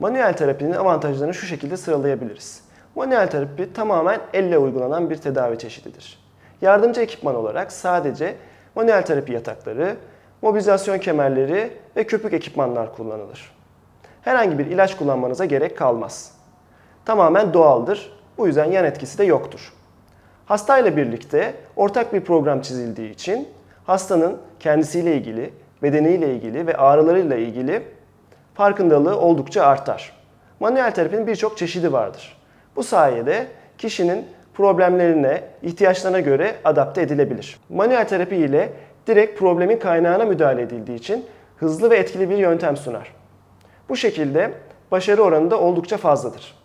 Manuel terapinin avantajlarını şu şekilde sıralayabiliriz. Manuel terapi tamamen elle uygulanan bir tedavi çeşididir. Yardımcı ekipman olarak sadece manuel terapi yatakları, mobilizasyon kemerleri ve köpük ekipmanlar kullanılır. Herhangi bir ilaç kullanmanıza gerek kalmaz. Tamamen doğaldır, bu yüzden yan etkisi de yoktur. Hastayla birlikte ortak bir program çizildiği için hastanın kendisiyle ilgili, bedeniyle ilgili ve ağrılarıyla ilgili farkındalığı oldukça artar. Manuel terapinin birçok çeşidi vardır. Bu sayede kişinin problemlerine, ihtiyaçlarına göre adapte edilebilir. Manuel terapi ile direkt problemin kaynağına müdahale edildiği için hızlı ve etkili bir yöntem sunar. Bu şekilde başarı oranı da oldukça fazladır.